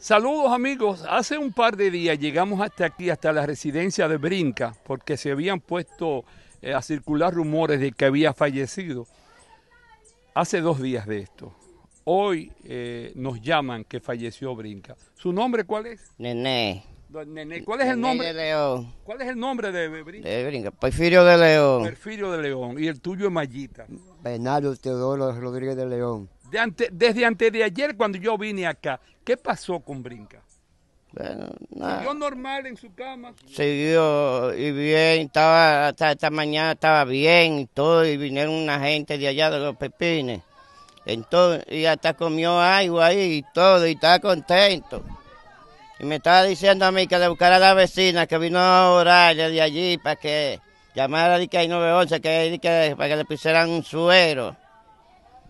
Saludos amigos, hace un par de días llegamos hasta aquí, hasta la residencia de Brinca, porque se habían puesto eh, a circular rumores de que había fallecido. Hace dos días de esto. Hoy eh, nos llaman que falleció Brinca. ¿Su nombre cuál es? Nené. ¿Cuál es el nombre? De León. ¿Cuál es el nombre de Brinca? De Brinca. de León. Perfirio de León. Y el tuyo es Mayita Bernardo Teodoro Rodríguez de León desde antes de ayer, cuando yo vine acá, ¿qué pasó con Brinca? Bueno, nada. ¿Siguió normal en su cama? Siguió y bien, estaba hasta esta mañana estaba bien y todo, y vinieron una gente de allá de los pepines. Entonces, y hasta comió agua ahí y todo, y estaba contento. Y me estaba diciendo a mí que le buscara a la vecina que vino a orar de allí para que llamara a 911 que, que, para que le pusieran un suero.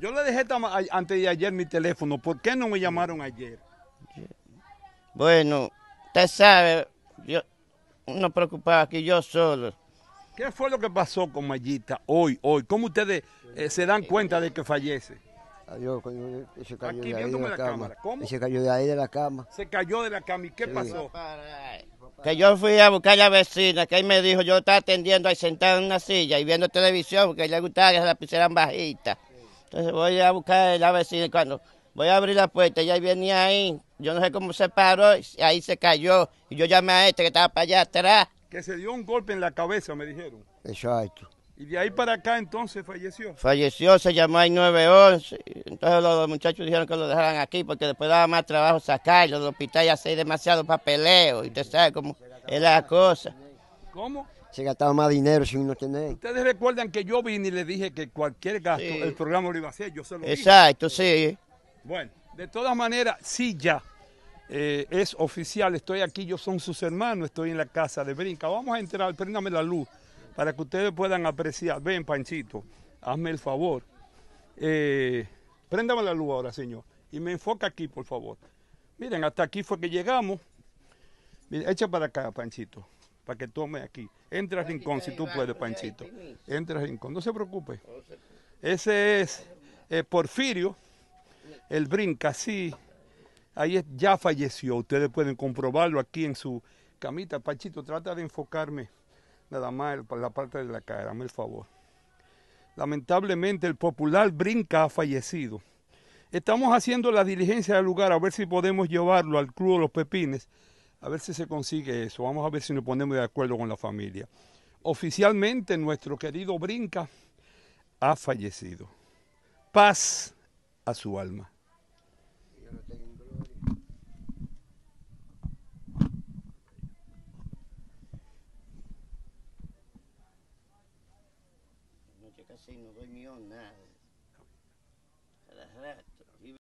Yo le dejé antes de ayer mi teléfono. ¿Por qué no me llamaron ayer? Bueno, usted sabe, yo no preocupaba aquí yo solo. ¿Qué fue lo que pasó con Mayita hoy, hoy? ¿Cómo ustedes eh, se dan cuenta de que fallece? se cayó Aquí de la, cama. Se cayó de ahí de la cama. Se cayó de la cama. ¿Y qué pasó? Que yo fui a buscar a la vecina, que ahí me dijo, yo estaba atendiendo ahí sentada en una silla y viendo televisión, porque a ella le gustaba que la pusieran bajita. Entonces voy a buscar a la vecina. Cuando voy a abrir la puerta, ella venía ahí. Yo no sé cómo se paró, y ahí se cayó. Y yo llamé a este que estaba para allá atrás. Que se dio un golpe en la cabeza, me dijeron. Exacto. Y de ahí para acá entonces falleció. Falleció, se llamó al 911. Entonces los muchachos dijeron que lo dejaran aquí porque después daba más trabajo sacarlo del hospital y hacer demasiado papeleo. Y usted sabe cómo es la cosa. ¿Cómo? Se gastaba más dinero si uno tiene. Ustedes recuerdan que yo vine y le dije que cualquier gasto, el programa lo iba a hacer, yo se lo Exacto, sí. Bueno, de todas maneras, sí ya. Eh, es oficial, estoy aquí, yo son sus hermanos, estoy en la casa de Brinca. Vamos a entrar, préndame la luz para que ustedes puedan apreciar. Ven, Panchito, hazme el favor. Eh, préndame la luz ahora, señor, y me enfoca aquí, por favor. Miren, hasta aquí fue que llegamos. Miren, echa para acá, Panchito para que tome aquí. Entra al Rincón si tú puedes, pues, Panchito. Entra al Rincón, no se preocupe. Oh, Ese es eh, Porfirio, el brinca, sí. Ahí ya falleció, ustedes pueden comprobarlo aquí en su camita. Panchito, trata de enfocarme nada más la parte de la cara, dame el favor. Lamentablemente el popular brinca ha fallecido. Estamos haciendo la diligencia del lugar a ver si podemos llevarlo al Club de los Pepines a ver si se consigue eso. Vamos a ver si nos ponemos de acuerdo con la familia. Oficialmente nuestro querido Brinca ha fallecido. Paz a su alma. no doy nada.